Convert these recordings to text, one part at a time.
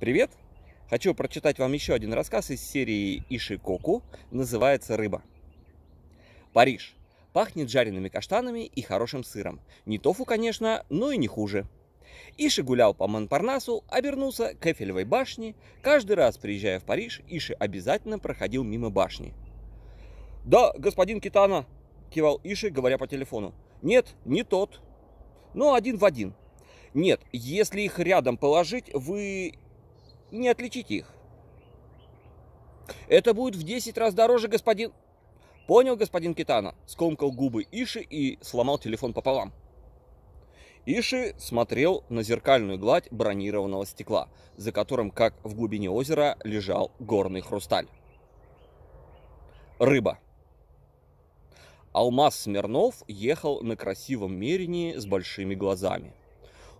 Привет! Хочу прочитать вам еще один рассказ из серии Ишикоку, называется «Рыба». Париж. Пахнет жареными каштанами и хорошим сыром. Не тофу, конечно, но и не хуже. Иши гулял по Монпарнасу, обернулся к Эфелевой башне. Каждый раз, приезжая в Париж, Иши обязательно проходил мимо башни. «Да, господин Китана!» – кивал Иши, говоря по телефону. «Нет, не тот. Но один в один. Нет, если их рядом положить, вы не отличить их. Это будет в 10 раз дороже, господин... Понял, господин Китана? Скомкал губы Иши и сломал телефон пополам. Иши смотрел на зеркальную гладь бронированного стекла, за которым, как в глубине озера, лежал горный хрусталь. Рыба. Алмаз Смирнов ехал на красивом мерине с большими глазами.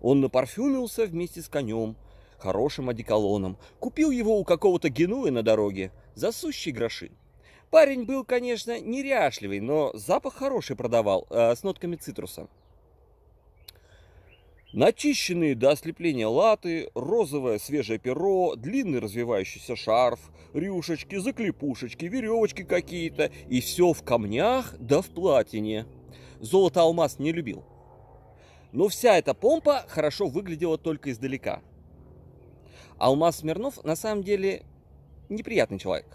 Он напарфюмился вместе с конем – хорошим одеколоном. Купил его у какого-то генуя на дороге за сущие гроши. Парень был, конечно, неряшливый, но запах хороший продавал, э, с нотками цитруса. Начищенные до ослепления латы, розовое свежее перо, длинный развивающийся шарф, рюшечки, заклепушечки, веревочки какие-то, и все в камнях да в платине. Золото алмаз не любил. Но вся эта помпа хорошо выглядела только издалека – Алмаз Смирнов на самом деле неприятный человек.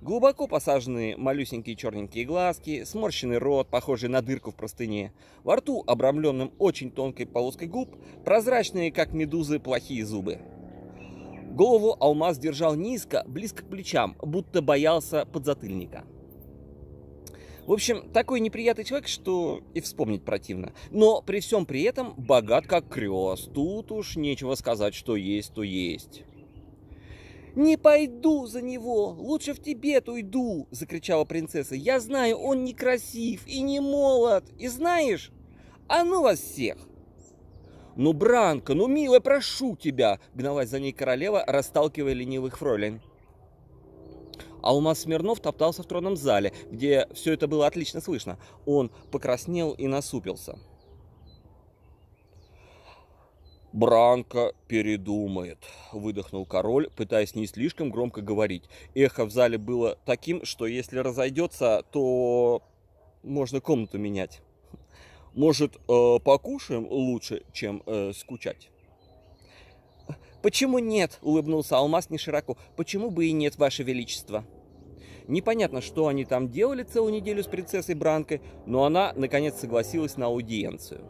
Глубоко посаженные малюсенькие черненькие глазки, сморщенный рот, похожий на дырку в простыне, во рту, обрамленным очень тонкой полоской губ, прозрачные, как медузы, плохие зубы. Голову алмаз держал низко, близко к плечам, будто боялся подзатыльника. В общем, такой неприятный человек, что и вспомнить противно. Но при всем при этом богат как крест. Тут уж нечего сказать, что есть, то есть. «Не пойду за него! Лучше в Тибет уйду!» – закричала принцесса. «Я знаю, он некрасив и не молод! И знаешь, а ну вас всех!» «Ну, Бранка, ну, милая, прошу тебя!» – гналась за ней королева, расталкивая ленивых фролин. Алмаз Смирнов топтался в тронном зале, где все это было отлично слышно. Он покраснел и насупился. «Бранко передумает», — выдохнул король, пытаясь не слишком громко говорить. Эхо в зале было таким, что если разойдется, то можно комнату менять. «Может, э, покушаем лучше, чем э, скучать?» «Почему нет?» — улыбнулся Алмаз не широко. «Почему бы и нет, Ваше Величество?» Непонятно, что они там делали целую неделю с принцессой Бранкой, но она, наконец, согласилась на аудиенцию.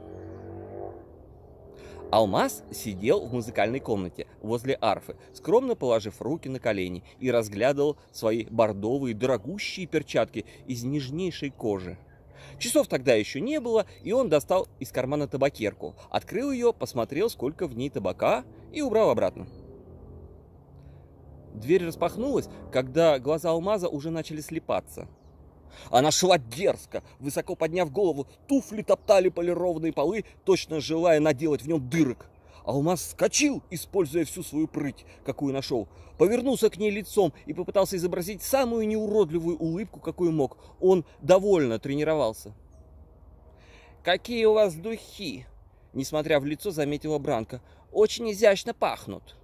Алмаз сидел в музыкальной комнате возле арфы, скромно положив руки на колени и разглядывал свои бордовые дорогущие перчатки из нежнейшей кожи. Часов тогда еще не было, и он достал из кармана табакерку, открыл ее, посмотрел, сколько в ней табака, и убрал обратно. Дверь распахнулась, когда глаза алмаза уже начали слепаться. Она шла дерзко, высоко подняв голову, туфли топтали полированные полы, точно желая наделать в нем дырок. Алмаз вскочил, используя всю свою прыть, какую нашел, повернулся к ней лицом и попытался изобразить самую неуродливую улыбку, какую мог. Он довольно тренировался. «Какие у вас духи!» Не смотря в лицо, заметила Бранка. «Очень изящно пахнут!»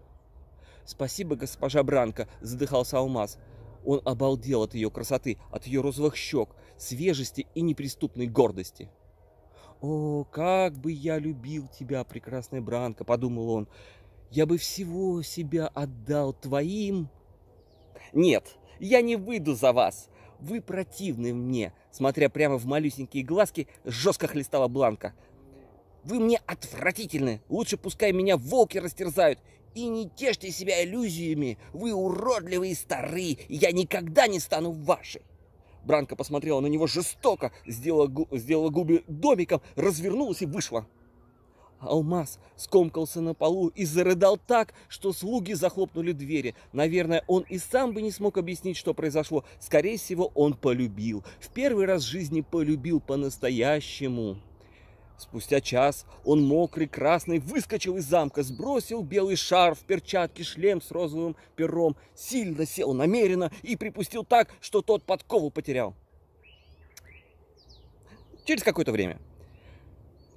«Спасибо, госпожа Бранка!» – задыхался Алмаз. Он обалдел от ее красоты, от ее розовых щек, свежести и неприступной гордости. «О, как бы я любил тебя, прекрасная Бранка!» – подумал он. «Я бы всего себя отдал твоим...» «Нет, я не выйду за вас! Вы противны мне!» Смотря прямо в малюсенькие глазки, жестко хлестала Бланка. Вы мне отвратительны. Лучше пускай меня волки растерзают. И не тешьте себя иллюзиями. Вы уродливые старые, я никогда не стану вашей. Бранка посмотрела на него жестоко, сделала, сделала губы домиком, развернулась и вышла. Алмаз скомкался на полу и зарыдал так, что слуги захлопнули двери. Наверное, он и сам бы не смог объяснить, что произошло. Скорее всего, он полюбил. В первый раз в жизни полюбил по-настоящему. Спустя час он мокрый, красный, выскочил из замка, сбросил белый шарф, перчатки, шлем с розовым пером, сильно сел намеренно и припустил так, что тот подкову потерял. Через какое-то время.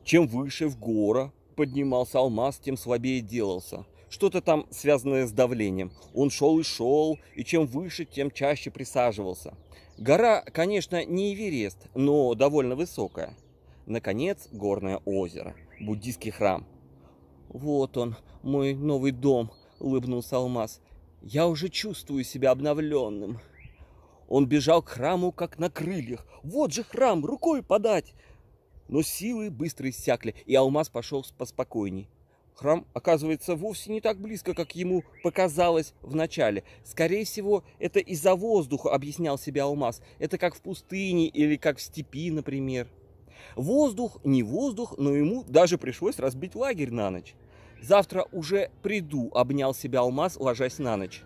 Чем выше в гора поднимался алмаз, тем слабее делался. Что-то там связанное с давлением. Он шел и шел, и чем выше, тем чаще присаживался. Гора, конечно, не Эверест, но довольно высокая – Наконец, горное озеро, буддийский храм. «Вот он, мой новый дом», — улыбнулся Алмаз. «Я уже чувствую себя обновленным». Он бежал к храму, как на крыльях. «Вот же храм, рукой подать!» Но силы быстро иссякли, и Алмаз пошел поспокойней. Храм оказывается вовсе не так близко, как ему показалось вначале. Скорее всего, это из-за воздуха, объяснял себе Алмаз. Это как в пустыне или как в степи, например. Воздух не воздух, но ему даже пришлось разбить лагерь на ночь. Завтра уже приду, обнял себя алмаз, ложась на ночь.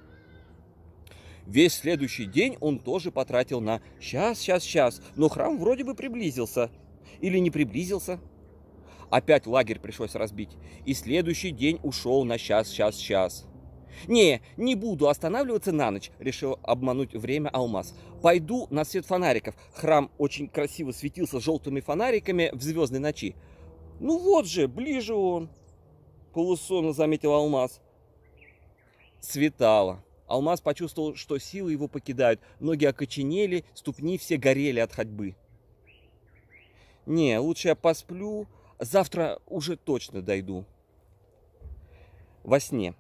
Весь следующий день он тоже потратил на «сейчас, сейчас, сейчас», но храм вроде бы приблизился. Или не приблизился. Опять лагерь пришлось разбить, и следующий день ушел на «сейчас, сейчас, сейчас». «Не, не буду останавливаться на ночь», — решил обмануть время Алмаз. Пойду на свет фонариков. Храм очень красиво светился желтыми фонариками в звездной ночи. Ну вот же, ближе он, полусонно заметил алмаз. Светало. Алмаз почувствовал, что силы его покидают. Ноги окоченели, ступни все горели от ходьбы. Не, лучше я посплю, завтра уже точно дойду. Во сне.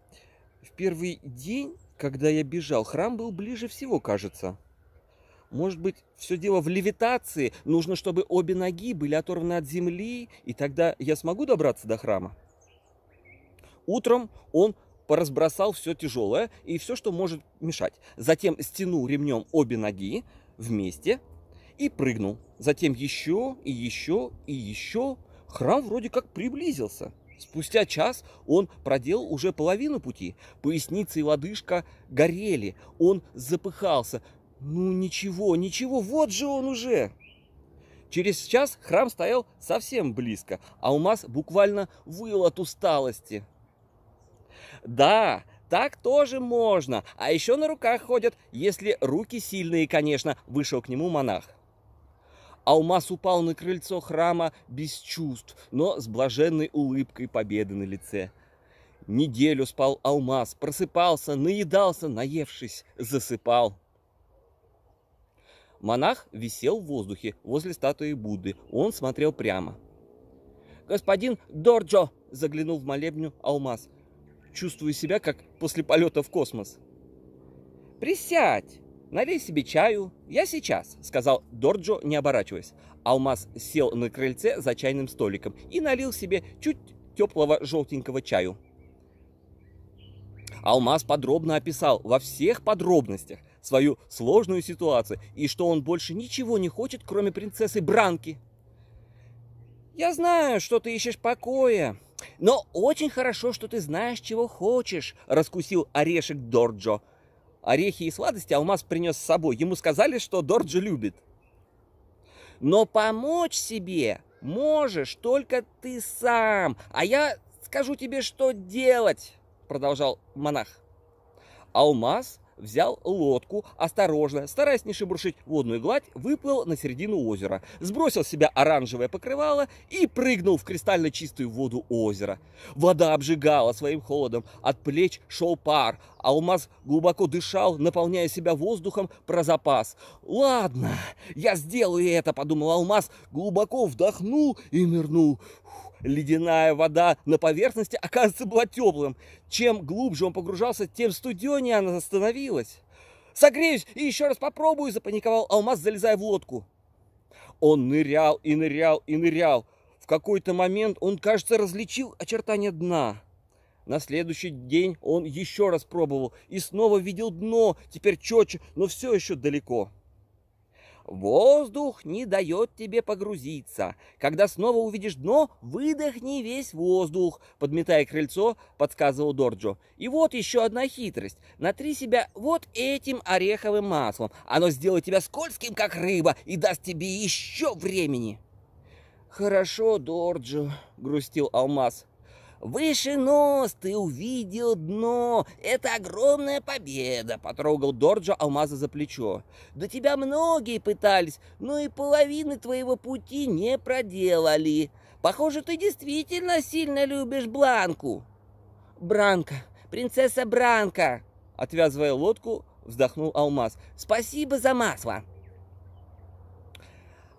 В первый день, когда я бежал, храм был ближе всего, кажется. Может быть, все дело в левитации. Нужно, чтобы обе ноги были оторваны от земли, и тогда я смогу добраться до храма. Утром он поразбросал все тяжелое и все, что может мешать. Затем стянул ремнем обе ноги вместе и прыгнул. Затем еще и еще и еще. Храм вроде как приблизился. Спустя час он проделал уже половину пути. Поясница и лодыжка горели. Он запыхался. Ну ничего, ничего, вот же он уже. Через час храм стоял совсем близко, а Алмаз буквально выл от усталости. Да, так тоже можно. А еще на руках ходят, если руки сильные, конечно, вышел к нему монах. Алмаз упал на крыльцо храма без чувств, но с блаженной улыбкой победы на лице. Неделю спал алмаз, просыпался, наедался, наевшись, засыпал. Монах висел в воздухе возле статуи Будды. Он смотрел прямо. «Господин Дорджо!» – заглянул в молебню Алмаз. «Чувствую себя, как после полета в космос». «Присядь! Налей себе чаю. Я сейчас!» – сказал Дорджо, не оборачиваясь. Алмаз сел на крыльце за чайным столиком и налил себе чуть теплого желтенького чаю. Алмаз подробно описал во всех подробностях – свою сложную ситуацию и что он больше ничего не хочет, кроме принцессы Бранки. «Я знаю, что ты ищешь покоя, но очень хорошо, что ты знаешь, чего хочешь», — раскусил орешек Дорджо. Орехи и сладости Алмаз принес с собой. Ему сказали, что Дорджо любит. «Но помочь себе можешь только ты сам, а я скажу тебе, что делать», — продолжал монах. Алмаз взял лодку, осторожно, стараясь не шебуршить водную гладь, выплыл на середину озера, сбросил с себя оранжевое покрывало и прыгнул в кристально чистую воду озера. Вода обжигала своим холодом, от плеч шел пар, а алмаз глубоко дышал, наполняя себя воздухом про запас. «Ладно, я сделаю это», — подумал алмаз, глубоко вдохнул и нырнул ледяная вода на поверхности, оказывается, была теплым. Чем глубже он погружался, тем студенее она остановилась. «Согреюсь и еще раз попробую!» – запаниковал алмаз, залезая в лодку. Он нырял и нырял и нырял. В какой-то момент он, кажется, различил очертания дна. На следующий день он еще раз пробовал и снова видел дно, теперь четче, но все еще далеко. Воздух не дает тебе погрузиться. Когда снова увидишь дно, выдохни весь воздух, подметая крыльцо, подсказывал Дорджо. И вот еще одна хитрость. Натри себя вот этим ореховым маслом. Оно сделает тебя скользким, как рыба, и даст тебе еще времени. Хорошо, Дорджо, грустил Алмаз. Выше нос ты увидел дно. Это огромная победа, потрогал Дорджа алмаза за плечо. До тебя многие пытались, но и половины твоего пути не проделали. Похоже, ты действительно сильно любишь Бланку. Бранка, принцесса Бранка, отвязывая лодку, вздохнул алмаз. Спасибо за масло.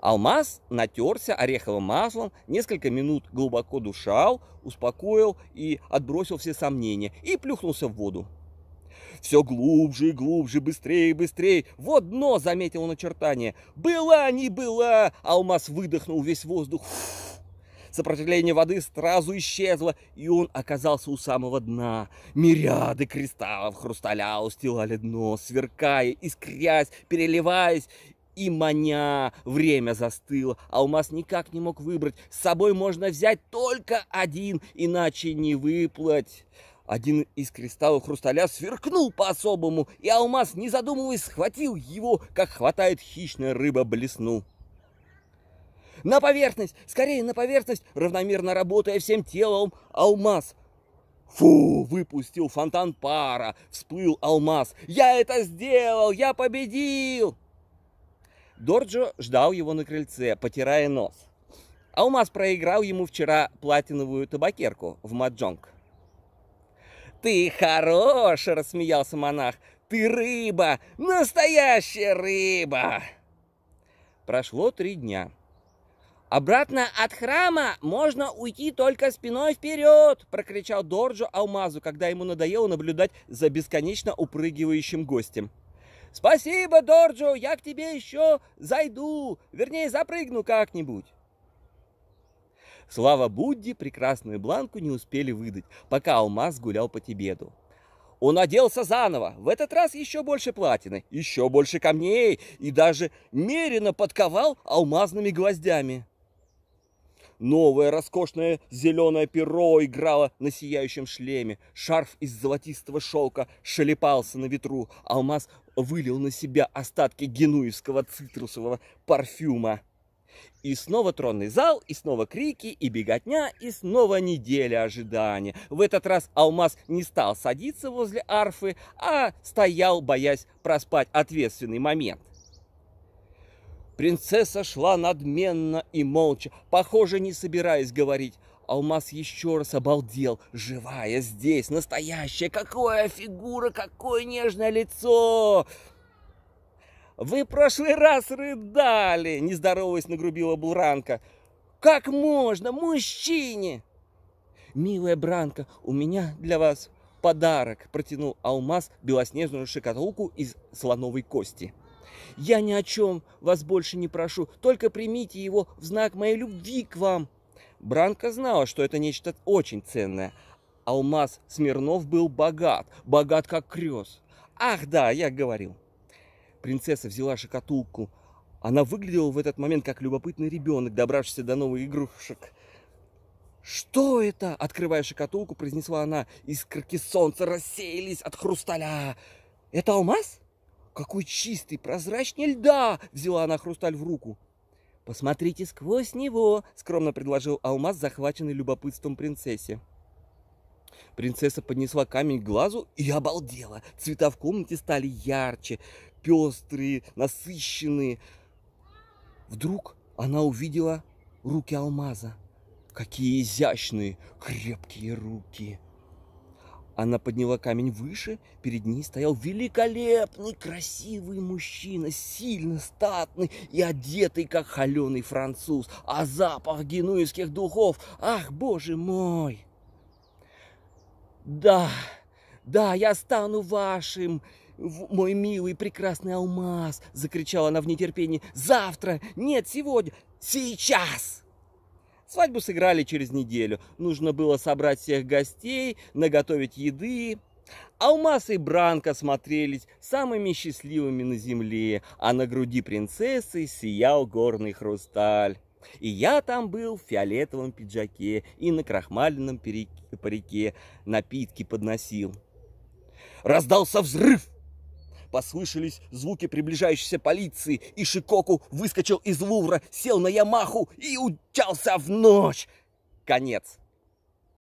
Алмаз натерся ореховым маслом, несколько минут глубоко душал, успокоил и отбросил все сомнения и плюхнулся в воду. Все глубже и глубже, быстрее и быстрее. Вот дно, заметил он очертание. Была, не была. Алмаз выдохнул весь воздух. Сопротивление воды сразу исчезло, и он оказался у самого дна. Мириады кристаллов хрусталя устилали дно, сверкая, искрясь, переливаясь, и маня, время застыло, алмаз никак не мог выбрать. С собой можно взять только один, иначе не выплать. Один из кристаллов хрусталя сверкнул по-особому, и алмаз, не задумываясь, схватил его, как хватает хищная рыба, блеснул. На поверхность, скорее на поверхность, равномерно работая всем телом, алмаз. Фу, выпустил фонтан пара, всплыл алмаз. Я это сделал, я победил! Дорджо ждал его на крыльце, потирая нос. Алмаз проиграл ему вчера платиновую табакерку в Маджонг. «Ты хорош!» – рассмеялся монах. «Ты рыба! Настоящая рыба!» Прошло три дня. «Обратно от храма можно уйти только спиной вперед!» – прокричал Дорджо Алмазу, когда ему надоело наблюдать за бесконечно упрыгивающим гостем. «Спасибо, Дорджо, я к тебе еще зайду, вернее, запрыгну как-нибудь». Слава Будде, прекрасную бланку не успели выдать, пока алмаз гулял по Тибету. Он оделся заново, в этот раз еще больше платины, еще больше камней и даже меренно подковал алмазными гвоздями. Новое роскошное зеленое перо играло на сияющем шлеме. Шарф из золотистого шелка шелепался на ветру. Алмаз вылил на себя остатки генуевского цитрусового парфюма. И снова тронный зал, и снова крики, и беготня, и снова неделя ожидания. В этот раз Алмаз не стал садиться возле арфы, а стоял, боясь проспать ответственный момент. Принцесса шла надменно и молча, похоже, не собираясь говорить. Алмаз еще раз обалдел. Живая здесь, настоящая, какая фигура, какое нежное лицо! «Вы в прошлый раз рыдали!» – нездоровость нагрубила буранка. «Как можно, мужчине?» «Милая Бранка, у меня для вас подарок!» – протянул Алмаз белоснежную шикатулку из слоновой кости. Я ни о чем вас больше не прошу, только примите его в знак моей любви к вам. Бранка знала, что это нечто очень ценное. Алмаз Смирнов был богат, богат как крест. Ах да, я говорил. Принцесса взяла шкатулку. Она выглядела в этот момент как любопытный ребенок, добравшийся до новых игрушек. «Что это?» — открывая шкатулку, произнесла она. «Искорки солнца рассеялись от хрусталя. Это алмаз?» какой чистый, прозрачный льда!» — взяла она хрусталь в руку. «Посмотрите сквозь него!» — скромно предложил алмаз, захваченный любопытством принцессе. Принцесса поднесла камень к глазу и обалдела. Цвета в комнате стали ярче, пестрые, насыщенные. Вдруг она увидела руки алмаза. Какие изящные, крепкие руки! Она подняла камень выше, перед ней стоял великолепный, красивый мужчина, сильно статный и одетый, как холеный француз, а запах генуевских духов, ах, боже мой! Да, да, я стану вашим, мой милый прекрасный алмаз, закричала она в нетерпении, завтра, нет, сегодня, сейчас! Свадьбу сыграли через неделю. Нужно было собрать всех гостей, наготовить еды. Алмаз и Бранко смотрелись самыми счастливыми на земле, а на груди принцессы сиял горный хрусталь. И я там был в фиолетовом пиджаке и на крахмальном парике напитки подносил. Раздался взрыв! Послышались звуки приближающейся полиции, и Шикоку выскочил из Лувра, сел на Ямаху и умчался в ночь. Конец.